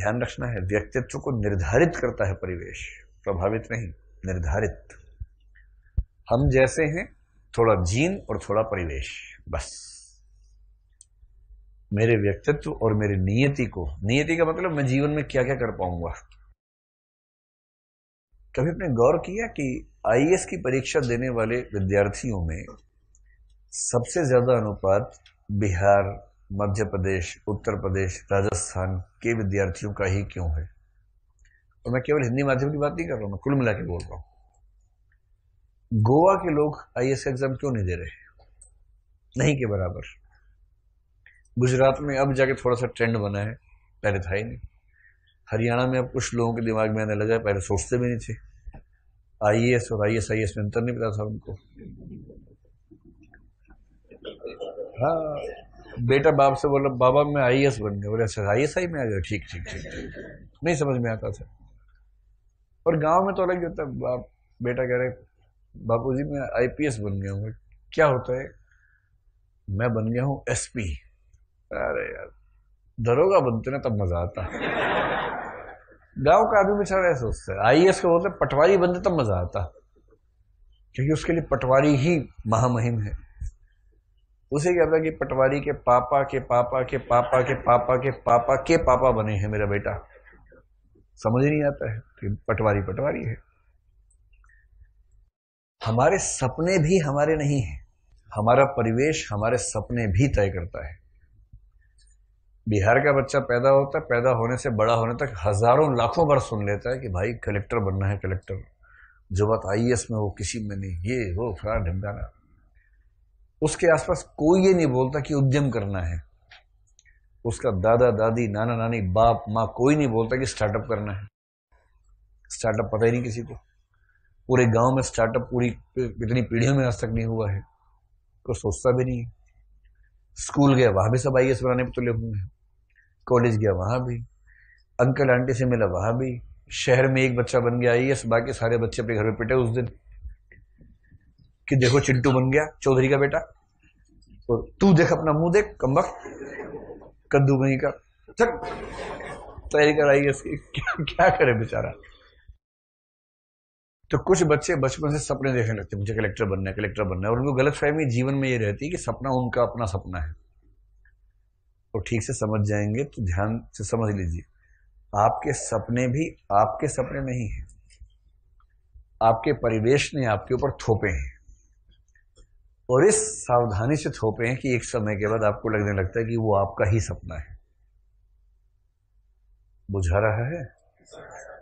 ध्यान रखना है व्यक्तित्व को निर्धारित करता है परिवेश प्रभावित नहीं निर्धारित हम जैसे हैं थोड़ा जीन और थोड़ा परिवेश बस मेरे व्यक्तित्व और मेरी नियति को नियति का मतलब मैं जीवन में क्या क्या कर पाऊंगा कभी अपने गौर किया कि आईएएस की परीक्षा देने वाले विद्यार्थियों में सबसे ज्यादा अनुपात बिहार मध्य प्रदेश उत्तर प्रदेश राजस्थान के विद्यार्थियों का ही क्यों है और मैं केवल हिंदी माध्यम की बात नहीं कर रहा हूँ मैं कुल मिला के बोल रहा हूँ गोवा के लोग आई एग्जाम क्यों नहीं दे रहे नहीं के बराबर गुजरात में अब जाके थोड़ा सा ट्रेंड बना है पहले था ही नहीं हरियाणा में अब कुछ लोगों के दिमाग में आने लगा है पहले सोचते भी नहीं थे आई एस और आई एस आई एस में अंतर नहीं पता था उनको हाँ बेटा बाप से बोला बाबा मैं आई बन गया बोले अच्छा आई एस आई में आ गया ठीक ठीक ठीक नहीं समझ में आता था और गांव में तो अलग ही होता है बाप बेटा कह रहे बापू जी मैं एस बन गया हूँ क्या होता है मैं बन गया हूँ पी अरे यार दरोगा बनते ना तब मजा आता गांव का आदमी बेचारा ऐसा सोचता है आई का बोलते पटवारी बनते तब मजा आता क्योंकि उसके लिए पटवारी ही महामहिम है उसे क्या था कि पटवारी के पापा के पापा के पापा के पापा के पापा के पापा बने हैं मेरा बेटा समझ नहीं आता है कि पटवारी पटवारी है हमारे सपने भी हमारे नहीं हैं हमारा परिवेश हमारे सपने भी तय करता है बिहार का बच्चा पैदा होता है पैदा होने से बड़ा होने तक हजारों लाखों बार सुन लेता है कि भाई कलेक्टर बनना है कलेक्टर जो बात आई में वो किसी में नहीं ये वो फला ढिमकाना उसके आसपास कोई ये नहीं बोलता कि उद्यम करना है उसका दादा दादी नाना नानी बाप माँ कोई नहीं बोलता कि स्टार्टअप करना है स्टार्टअप पता ही नहीं किसी को पूरे गांव में स्टार्टअप पूरी इतनी पीढ़ियों में आज तक नहीं हुआ है कोई सोचता भी नहीं स्कूल गया वहाँ भी सब आई बनाने पर तुले हुए हैं कॉलेज गया वहाँ भी अंकल आंटी से मिला वहाँ भी शहर में एक बच्चा बन गया आई एस बाकी सारे बच्चे अपने घर में पिटे उस दिन कि देखो चिंटू बन गया चौधरी का बेटा तो तू देख अपना मुंह देख कम कद्दू कहीं का चल तैयारी कराइए इसकी क्या, क्या करे बेचारा तो कुछ बच्चे बचपन से सपने देखने लगते मुझे कलेक्टर बनना है कलेक्टर बनना है और उनको गलत फहमी जीवन में ये रहती है कि सपना उनका अपना सपना है और ठीक से समझ जाएंगे तो ध्यान से समझ लीजिए आपके सपने भी आपके सपने नहीं है आपके परिवेश ने आपके ऊपर थोपे हैं और इस सावधानी से थोपे हैं कि एक समय के बाद आपको लगने लगता है कि वो आपका ही सपना है बुझा रहा है